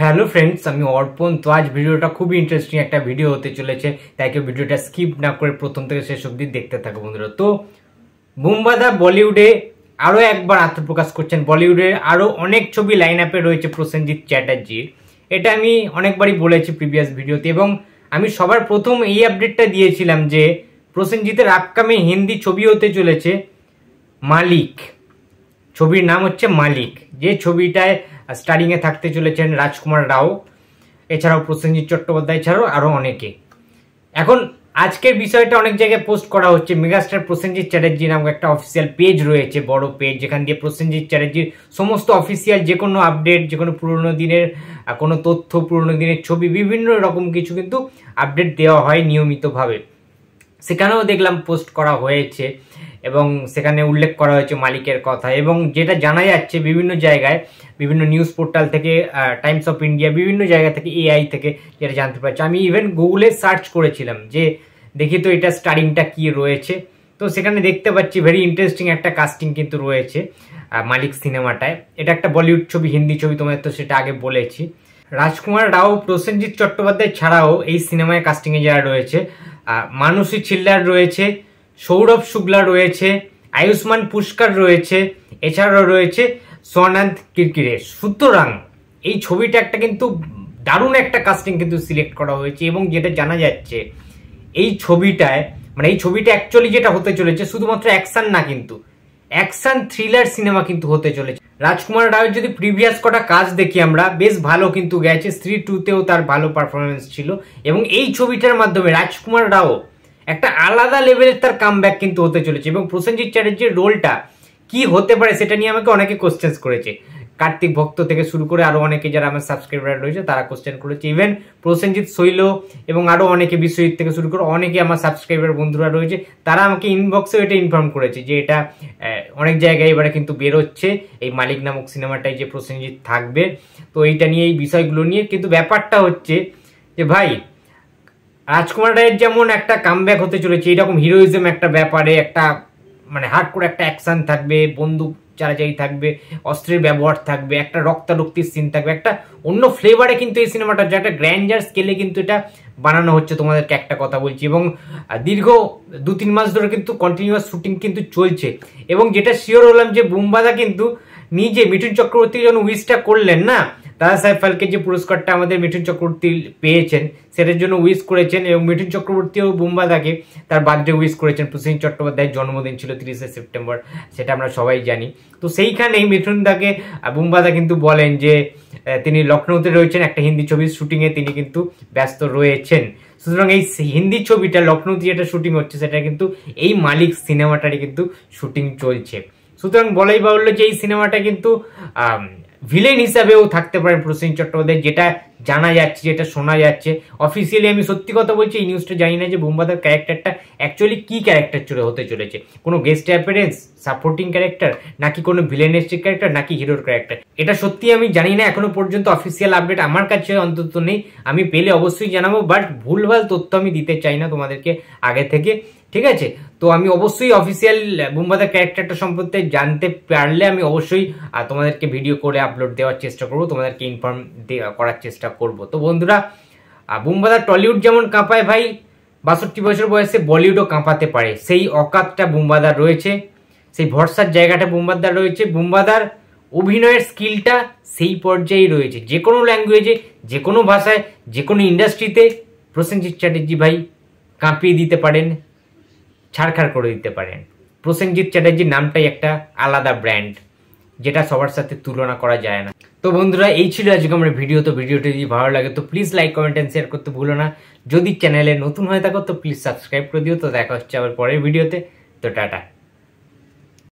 hello friends আমি অর্পণ তো আজ ভিডিওটা খুবই ইন্টারেস্টিং একটা ভিডিও হতে চলেছে তাই কেউ ভিডিওটা স্কিপ না করে প্রথম থেকে শেষ অব্দি দেখতে থাকো বন্ধুরা তো বুম্বাদা বলিউডে আরও একবার আত্মপ্রকাশ করছেন বলিউডের আরও অনেক ছবি লাইন আপে রয়েছে প্রসেনজিৎ চ্যাটার্জির এটা আমি অনেকবারই বলেছি প্রিভিয়াস ভিডিওতে এবং আমি সবার প্রথম এই আপডেটটা দিয়েছিলাম যে প্রসেনজিতের আপকামে হিন্দি ছবি হতে চলেছে মালিক ছবির নাম হচ্ছে মালিক যে ছবিটায় স্টারিংয়ে থাকতে চলেছেন রাজকুমার রাও এছাড়াও প্রসেনজিৎ চট্টোপাধ্যায় ছাড়াও আরও অনেকে এখন আজকের বিষয়টা অনেক জায়গায় পোস্ট করা হচ্ছে মেগাস্টার প্রসেনজিৎ চ্যাটার্জি নামক একটা অফিসিয়াল পেজ রয়েছে বড় পেজ যেখান দিয়ে প্রসেনজিৎ চ্যাটার্জির সমস্ত অফিসিয়াল যে কোনো আপডেট যে কোনো পুরনো দিনের কোনো তথ্য পুরনো দিনের ছবি বিভিন্ন রকম কিছু কিন্তু আপডেট দেওয়া হয় নিয়মিতভাবে সেখানেও দেখলাম পোস্ট করা হয়েছে এবং সেখানে উল্লেখ করা হয়েছে মালিকের কথা এবং যেটা জানা যাচ্ছে বিভিন্ন জায়গায় বিভিন্ন নিউজ পোর্টাল থেকে টাইমস অফ ইন্ডিয়া বিভিন্ন জায়গা থেকে এআই থেকে যেটা জানতে পারছি আমি ইভেন গুগলে সার্চ করেছিলাম যে দেখি তো এটা স্টারিংটা কি রয়েছে তো সেখানে দেখতে পাচ্ছি ভেরি ইন্টারেস্টিং একটা কাস্টিং কিন্তু রয়েছে মালিক সিনেমাটায় এটা একটা বলিউড ছবি হিন্দি ছবি তোমাদের তো সেটা আগে বলেছি রাজকুমার রাও প্রসেনজিৎ চট্টোপাধ্যায় ছাড়াও এই সিনেমায় কাস্টিংয়ে যারা রয়েছে মানসী ছিল্লার রয়েছে সৌরভ শুক্লা রয়েছে আয়ুষ্মান পুষ্কার রয়েছে এছাড়াও রয়েছে সোনান্ত কিরকিরে সুতরাং এই ছবিটা একটা কিন্তু দারুণ একটা কাস্টিং কিন্তু সিলেক্ট করা হয়েছে এবং যেটা জানা যাচ্ছে এই ছবিটায় মানে এই ছবিটা অ্যাকচুয়ালি যেটা হতে চলেছে শুধুমাত্র অ্যাকশান না কিন্তু অ্যাকশন থ্রিলার সিনেমা কিন্তু হতে চলেছে রাজকুমার রায়ের যদি প্রিভিয়াস কটা কাজ দেখি আমরা বেশ ভালো কিন্তু গেছে স্ত্রী টুতেও তার ভালো পারফরমেন্স ছিল এবং এই ছবিটার মাধ্যমে রাজকুমার রাও একটা আলাদা লেভেলের তার কাম কিন্তু হতে চলেছে এবং প্রসেনজিৎ চ্যাটার্জির রোলটা কি হতে পারে সেটা নিয়ে আমাকে অনেকে কোশ্চেন্স করেছে কার্তিক ভক্ত থেকে শুরু করে আরও অনেকে যারা আমার সাবস্ক্রাইবার রয়েছে তারা কোশ্চেন করেছে ইভেন প্রসেনজিৎ শৈল এবং আরও অনেকে বিশ্বজিৎ থেকে শুরু করে অনেকে আমার সাবস্ক্রাইবার বন্ধুরা রয়েছে তারা আমাকে ইনবক্সেও এটা ইনফর্ম করেছে যে এটা অনেক জায়গায় এবারে কিন্তু বেরোচ্ছে এই মালিক নামক সিনেমাটায় যে প্রসেনজিৎ থাকবে তো এইটা নিয়ে এই বিষয়গুলো নিয়ে কিন্তু ব্যাপারটা হচ্ছে যে ভাই রাজকুমার রায়ের যেমন একটা কামব্যাক হতে চলেছে এরকম হিরোইজম একটা ব্যাপারে একটা মানে হার্ড করে একটা অ্যাকশান থাকবে বন্দুক চারাচারি থাকবে অস্ত্রের ব্যবহার থাকবে একটা রক্তারক্তির সিন থাকবে একটা অন্য ফ্লেভারে কিন্তু এই সিনেমাটা হচ্ছে একটা গ্র্যান্ডার স্কেলে কিন্তু এটা বানানো হচ্ছে তোমাদেরকে একটা কথা বলছি এবং দীর্ঘ দু তিন মাস ধরে কিন্তু কন্টিনিউয়াস শুটিং কিন্তু চলছে এবং যেটা শিওর হলাম যে বুম্বাদা কিন্তু নিজে মিঠুন চক্রবর্তী যখন উইসটা করলেন না দাদা সাহেব ফালকে যে পুরস্কারটা আমাদের মিঠুন চক্রবর্তী পেয়েছেন সেটার জন্য উইশ করেছেন এবং মিঠুন চক্রবর্তী ও বুম্বাদাকে তার বার্থডে উইশ করেছেন প্রসেন চট্টোপাধ্যায়ের জন্মদিন ছিল তিরিশে সেপ্টেম্বর সেটা আমরা সবাই জানি তো সেইখানেই মিঠুনদাকে বুম্বাদা কিন্তু বলেন যে তিনি লখনৌতে রয়েছেন একটা হিন্দি ছবির শুটিংয়ে তিনি কিন্তু ব্যস্ত রয়েছেন সুতরাং এই হিন্দি ছবিটা লখনৌতে যেটা শুটিং হচ্ছে সেটা কিন্তু এই মালিক সিনেমাটারই কিন্তু শুটিং চলছে সুতরাং বলাই বাহুল্য যে এই সিনেমাটা কিন্তু ভিলেন হিসাবেও থাকতে পারেন প্রসেন চট্টোপাধ্যায় যেটা জানা যাচ্ছে যেটা শোনা যাচ্ছে অফিসিয়ালি আমি সত্যি কথা বলছি এই নিউজটা জানি না যে বুমবাদার ক্যারেক্টারটা অ্যাকচুয়ালি কী ক্যারেক্টার চলে হতে চলেছে কোনো গেস্ট অ্যাপিয়ারেন্স সাপোর্টিং ক্যারেক্টার নাকি কোনো ভিলেনেস্টিক ক্যারেক্টার নাকি হিরোর ক্যারেক্টার এটা সত্যি আমি জানি না এখনো পর্যন্ত অফিসিয়াল আপডেট আমার কাছে অন্তত নেই আমি পেলে অবশ্যই জানাবো বাট ভুলভাল তথ্য আমি দিতে চাই না তোমাদেরকে আগে থেকে ঠিক আছে তো আমি অবশ্যই অফিসিয়াল বুম্বাদা ক্যারেক্টারটা সম্পর্কে জানতে পারলে আমি অবশ্যই তোমাদেরকে ভিডিও করে আপলোড দেওয়ার চেষ্টা করবো তোমাদেরকে ইনফর্ম করার চেষ্টা করব তো বন্ধুরা বুমবাদার টলিউড যেমন কাঁপায় ভাই বাষট্টি বছর বয়সে বলিউডও কাঁপাতে পারে সেই অকাতটা বুমবাদার রয়েছে সেই ভরসার জায়গাটা বুমবাদার রয়েছে বুমবাদার অভিনয়ের স্কিলটা সেই পর্যায়েই রয়েছে যে কোনো ল্যাঙ্গুয়েজে যে কোনো ভাষায় যে কোনো ইন্ডাস্ট্রিতে প্রসেনজিৎ চ্যাটার্জি ভাই কাঁপিয়ে দিতে পারেন ছাড়খাড় করে দিতে পারেন প্রসেনজিৎ চ্যাটার্জির নামটাই একটা আলাদা ব্র্যান্ড যেটা সবার সাথে তুলনা করা যায় না তো বন্ধুরা এই ছিল আজকে আমার ভিডিও তো ভিডিওটি যদি ভালো লাগে তো please like comment and share করতে ভুলো না যদি চ্যানেলে নতুন হয়ে থাকো তো প্লিজ সাবস্ক্রাইব করে দিও তো দেখা হচ্ছে আবার পরের ভিডিওতে তো টাটা